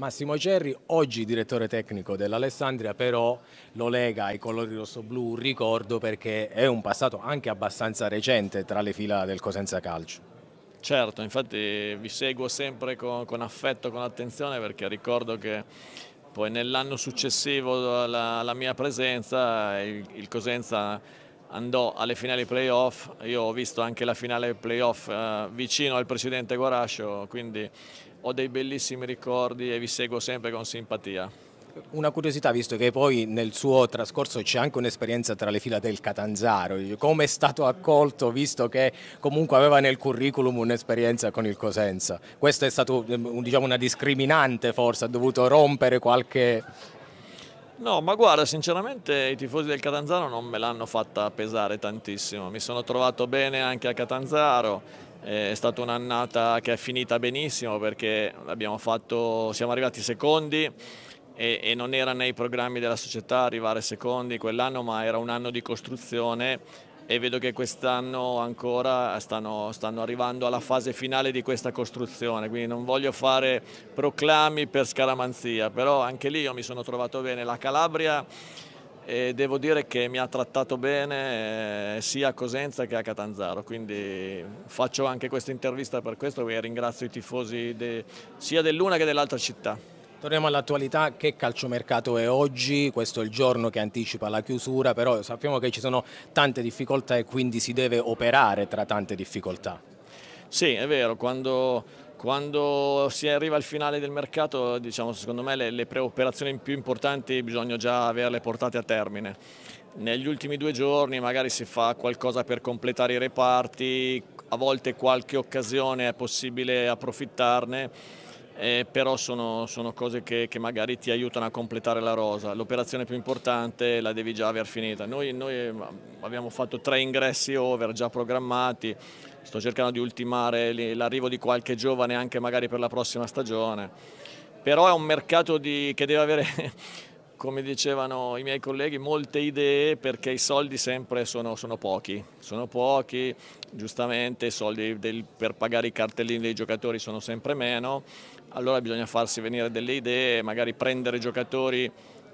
Massimo Cerri, oggi direttore tecnico dell'Alessandria, però lo lega ai colori rosso-blu, ricordo perché è un passato anche abbastanza recente tra le fila del Cosenza Calcio. Certo, infatti vi seguo sempre con, con affetto, con attenzione perché ricordo che poi nell'anno successivo alla, alla, mia presenza il, il Cosenza andò alle finali playoff, io ho visto anche la finale playoff eh, vicino al presidente Guarascio, quindi ho dei bellissimi ricordi e vi seguo sempre con simpatia. Una curiosità, visto che poi nel suo trascorso c'è anche un'esperienza tra le fila del Catanzaro, come è stato accolto visto che comunque aveva nel curriculum un'esperienza con il Cosenza? Questa è stata ehm, diciamo, una discriminante forse, ha dovuto rompere qualche No, ma guarda, sinceramente i tifosi del Catanzaro non me l'hanno fatta pesare tantissimo. Mi sono trovato bene anche a Catanzaro. Eh, è stata un'annata che è finita benissimo perché fatto, siamo arrivati secondi e, e non era nei programmi della società arrivare secondi quell'anno, ma era un anno di costruzione e vedo che quest'anno ancora stanno, stanno, arrivando alla fase finale di questa costruzione, quindi non voglio fare proclami per scaramanzia, però anche lì io mi sono trovato bene. La Calabria eh, devo dire che mi ha trattato bene eh, sia a Cosenza che a Catanzaro, quindi faccio anche questa intervista per questo e ringrazio i tifosi de, sia dell'una che dell'altra città. Torniamo all'attualità, che calciomercato è oggi? Questo è il giorno che anticipa la chiusura, però sappiamo che ci sono tante difficoltà e quindi si deve operare tra tante difficoltà. Sì, è vero, quando, quando si arriva al finale del mercato, diciamo, secondo me le, le preoperazioni più importanti bisogna già averle portate a termine. Negli ultimi due giorni magari si fa qualcosa per completare i reparti, a volte qualche occasione è possibile approfittarne eh, però sono, sono cose che, che, magari ti aiutano a completare la rosa. L'operazione più importante la devi già aver finita. Noi, noi abbiamo fatto tre ingressi over già programmati, sto cercando di ultimare l'arrivo di qualche giovane anche magari per la prossima stagione, però è un mercato di, che deve avere come dicevano i miei colleghi, molte idee perché i soldi sempre sono, sono pochi, sono pochi, giustamente i soldi del, per pagare i cartellini dei giocatori sono sempre meno, allora bisogna farsi venire delle idee, magari prendere giocatori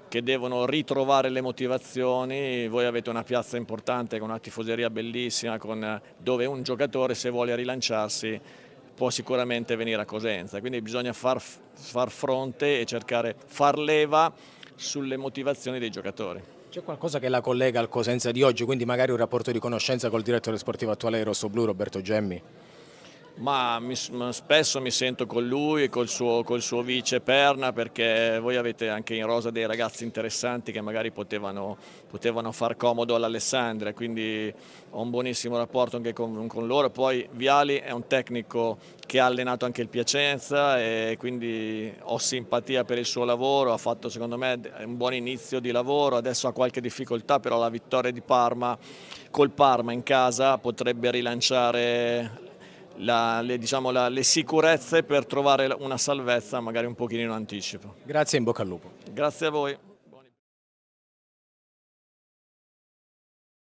che devono ritrovare le motivazioni, voi avete una piazza importante con una tifoseria bellissima, con, dove un giocatore se vuole rilanciarsi può sicuramente venire a Cosenza, quindi bisogna far, far fronte e cercare, far leva sulle motivazioni dei giocatori. C'è qualcosa che la collega al Cosenza di oggi, quindi magari un rapporto di conoscenza col direttore sportivo attuale di Rosso Blu, Roberto Gemmi? Ma mi, spesso mi sento con lui e col suo, col suo vice Perna perché voi avete anche in rosa dei ragazzi interessanti che magari potevano, potevano far comodo all'Alessandria, quindi ho un buonissimo rapporto anche con, con, loro. Poi Viali è un tecnico che ha allenato anche il Piacenza e quindi ho simpatia per il suo lavoro, ha fatto secondo me un buon inizio di lavoro, adesso ha qualche difficoltà però la vittoria di Parma col Parma in casa potrebbe rilanciare la, le, diciamo, la, le, sicurezze per trovare una salvezza magari un pochino in anticipo. Grazie in bocca al lupo. Grazie a voi.